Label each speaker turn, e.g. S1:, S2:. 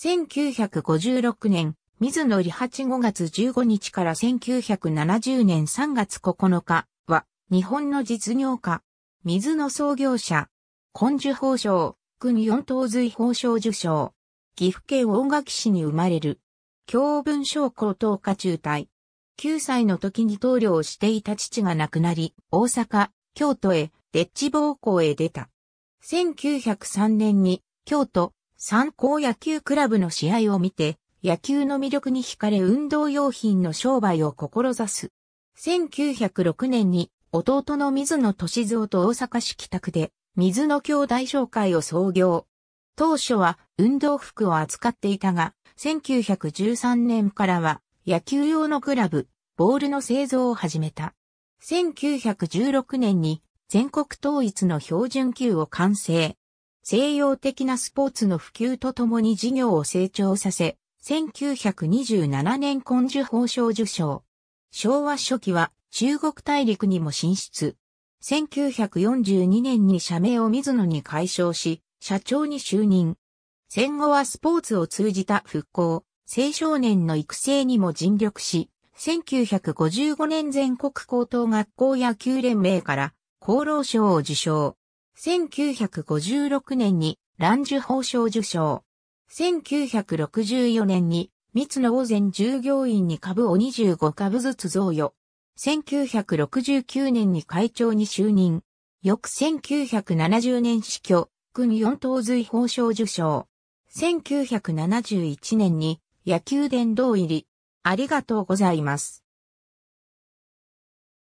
S1: 1956年、水野理八5月15日から1970年3月9日は、日本の実業家、水野創業者、根樹法賞、軍四等随法賞受賞、岐阜県大垣市に生まれる、教文将校等下中退。9歳の時に棟梁をしていた父が亡くなり、大阪、京都へ、デッチ暴行へ出た。1903年に、京都、三考野球クラブの試合を見て、野球の魅力に惹かれ運動用品の商売を志す。1906年に弟の水野敏三と大阪市北区で水野兄弟商会を創業。当初は運動服を扱っていたが、1913年からは野球用のクラブ、ボールの製造を始めた。1916年に全国統一の標準球を完成。西洋的なスポーツの普及とともに事業を成長させ、1927年根樹法賞受賞。昭和初期は中国大陸にも進出。1942年に社名を水野に解消し、社長に就任。戦後はスポーツを通じた復興、青少年の育成にも尽力し、1955年全国高等学校野球連盟から厚労省を受賞。1956年に蘭寿法賞受賞。1964年に密の大前従業員に株を25株ずつ贈与。1969年に会長に就任。翌1970年死去、軍四等随法賞受賞。1971年に野球殿堂入り。あり
S2: がとうございます。